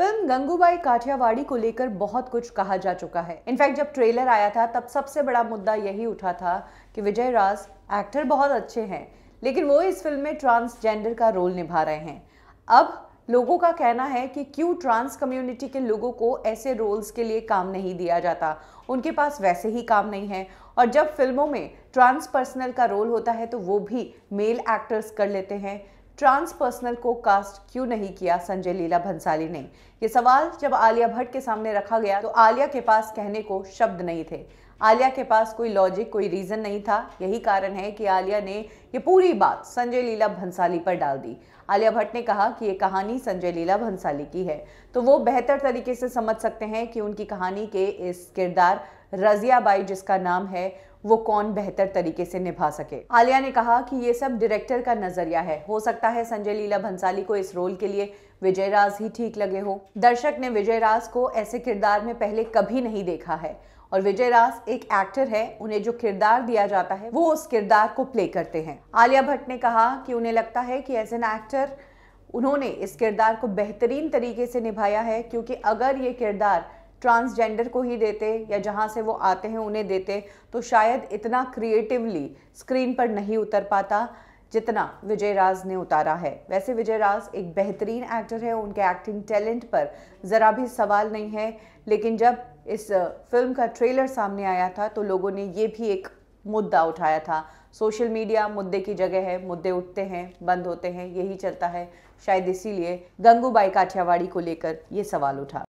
film Gangubai Kathiawadi को लेकर बहुत कुछ कहा जा चुका है इनफैक्ट जब ट्रेलर आया था तब सबसे बड़ा मुद्दा यही उठा था कि विजय राज एक्टर बहुत अच्छे हैं लेकिन वो इस फिल्म में ट्रांसजेंडर का रोल निभा रहे हैं अब लोगों का कहना है कि क्यों ट्रांस कम्युनिटी के लोगों को ऐसे रोल्स के लिए काम नहीं दिया जाता उनके पास वैसे ही काम नहीं है और जब फिल्मों में ट्रांस पर्सनल का रोल होता है तो वो भी मेल एक्टर्स कर लेते हैं ट्रांसपर्सनल को कास्ट क्यों नहीं किया संजय लीला भंसाली ने ये सवाल जब आलिया भट्ट के सामने रखा गया तो आलिया के पास कहने को शब्द नहीं थे आलिया के पास कोई लॉजिक कोई रीज़न नहीं था यही कारण है कि आलिया ने ये पूरी बात संजय लीला भंसाली पर डाल दी आलिया भट्ट ने कहा कि ये कहानी संजय लीला भंसाली की है तो वो बेहतर तरीके से समझ सकते हैं कि उनकी कहानी के इस किरदार रजियाबाई जिसका नाम है वो कौन बेहतर तरीके से निभा सके आलिया ने कहा कि ये सब डायरेक्टर का नज़रिया है हो सकता है संजय लीला भंसाली को इस रोल के लिए विजय राज ही ठीक लगे हो दर्शक ने विजय राज को ऐसे किरदार में पहले कभी नहीं देखा है और विजय राज एक एक्टर है उन्हें जो किरदार दिया जाता है वो उस किरदार को प्ले करते हैं आलिया भट्ट ने कहा कि उन्हें लगता है कि एज एन एक्टर उन्होंने इस किरदार को बेहतरीन तरीके से निभाया है क्योंकि अगर ये किरदार ट्रांसजेंडर को ही देते या जहाँ से वो आते हैं उन्हें देते तो शायद इतना क्रिएटिवली स्क्रीन पर नहीं उतर पाता जितना विजय राज ने उतारा है वैसे विजय राज एक बेहतरीन एक्टर है उनके एक्टिंग टैलेंट पर ज़रा भी सवाल नहीं है लेकिन जब इस फिल्म का ट्रेलर सामने आया था तो लोगों ने ये भी एक मुद्दा उठाया था सोशल मीडिया मुद्दे की जगह है मुद्दे उठते हैं बंद होते हैं यही चलता है शायद इसीलिए गंगूबाई काठियावाड़ी को लेकर ये सवाल उठा